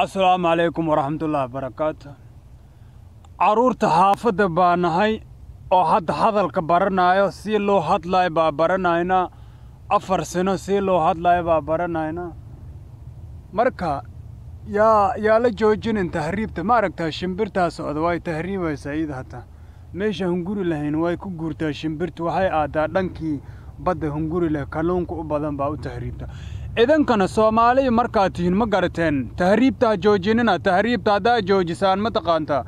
asalaamu calaykum waraxmatullaahi barakaatu caruurta xaafadda baa nahay oo hadda hadalka baranaayo si loo hadlayo baa baranaynaa afar sano si loo hadlayo baa baranaynaa marka yaa yaa la joojinin tahriibta ma aragtaa shimbirtaa socda waay tahriibaysaa iida hataa meesha hunguri lahayn way ku guurtaa shimbirta waxay aaddaa dhankii badda hunguri leh kalluunka u badan baa u tahriibta ciidankana soomaaliya markaad tihiin ma garateen tahriibta ha joojinina tahriibta haddaa joojisaan ma mataqaanta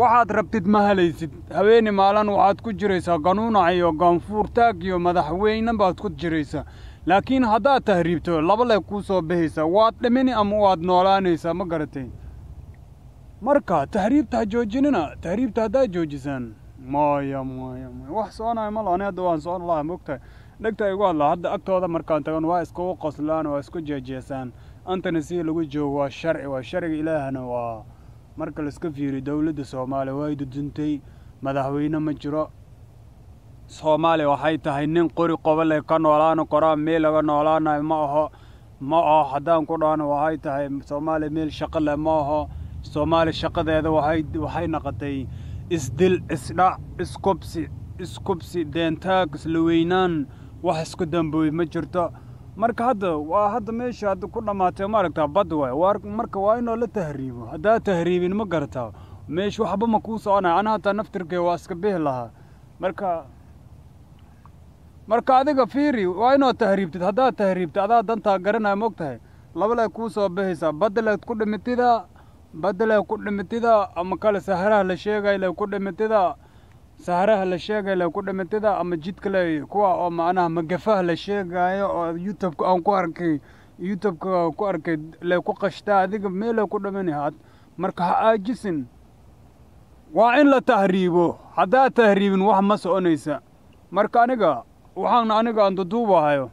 waxaad rabtid ma helaysid habeeni maalan waxaad ku jiraysaa ganuunac iyo gaanfuurtaag iyo madaxweyne baad ku jiraysaa laakiin haddaad tahriibto laba le kuu soo baxaysaa waad dhimini ama waad noolaanaysaa ma garateen marka tahriibta ha joojinina tahriibta haddaa joojisaan maya maya maya wax soonaya malo ani hadda waan soon laha mogtahay dhegta ay ugu hadlaa hadda agtooda markaan tagan waa iskugu qoslaan waa isku jeejeesaan antony si lagu joogo waa sharci waa sharciga ilaahna waa marka laiska fiiriyo dowladda soomaaliya waay duduntay madaxweyne ma jiro soomaaliya waxay tahay nin qori qobalay ka noolaano koraan meel laga noolaanayo ma aho ma aho haddaan ku dhahno waxay tahay soomaaliya meel shaqo leh ma aho soomaaliya shaqadeeda waay waxay noqotay isdil isdhac iskubsi iskubsi deentaag islaweynaan wax isku damboobay ma jirto marka hadda waa hadda meesha hadda ku dhammaatay maaragtaa badda waay marka waa inoo la tahriibo haddaa tahriibin ma garataa meesha waxba ma kuu soconaya ana hataa naftirkee waa iska bixi lahaa marka marka adiga fiiri waa inaad tahriibtid haddaad tahriibtid adaa dantaa garanaya moog tahay labalay kuu soo bixaysaa badaleed ku dhimitida badalay ku dhimitida ama kale saharaha la sheegaya lay ku dhimitida saaraha la sheegayo la ku dhimitida ama jidkale kuwa ah oo macnaha magafaha la sheegaayo oo youtubeka aan ku arkay youtubeka ku arkay lay ku qashtaa adiga meela ku dhiminay marka ha aajisin waa in la tahriibo haddaa tahriibin wax ma soconaysa marka aniga waxaan aniga aan duduubahayo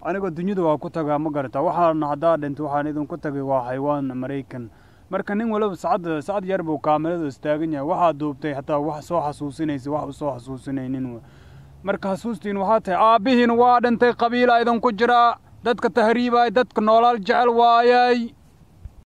aniga dunyada waa ku tagaa ma garata waxaana haddaa dhintay waxaan idinku tagay waa xayawaan maraykan marka nin waliba sacad sacad yar buu kaamirada istaagan yahay waxaa duubtay xataa wax soo xasuusinaysa wax usoo xasuusinaynin marka xasuustiin waxaa tahay aabbihiin waa dhintay qabiila idinku jiraa dadka tahriibaay dadka noolaal jecel waayay